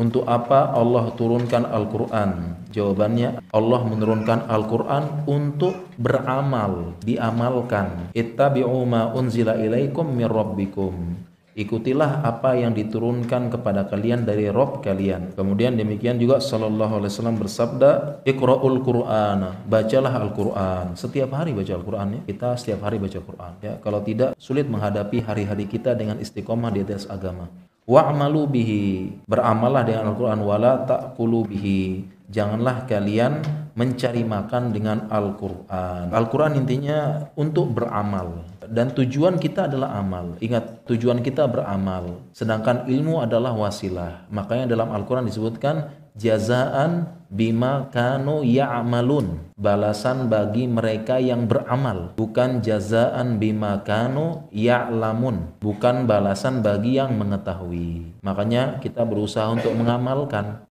Untuk apa Allah turunkan Al-Quran? Jawabannya, Allah menurunkan Al-Quran untuk beramal, diamalkan. Ittabi'u ma unzila ilaikum min rabbikum. Ikutilah apa yang diturunkan kepada kalian dari Rob kalian. Kemudian demikian juga Shallallahu Alaihi Wasallam bersabda, Iqra'ul Qur'an, bacalah Al-Qur'an. Setiap hari baca Al-Qur'an ya. Kita setiap hari baca Al-Qur'an ya. Kalau tidak sulit menghadapi hari-hari kita dengan istiqomah di atas agama wa'malu bihi beramalah dengan Al-Qur'an wala ta'kulu bihi janganlah kalian mencari makan dengan Al-Qur'an Al-Qur'an intinya untuk beramal dan tujuan kita adalah amal. Ingat, tujuan kita beramal. Sedangkan ilmu adalah wasilah. Makanya dalam Al-Qur'an disebutkan jazaan bima kanu ya'malun balasan bagi mereka yang beramal bukan jazaan bima kanu ya'lamun bukan balasan bagi yang mengetahui makanya kita berusaha untuk mengamalkan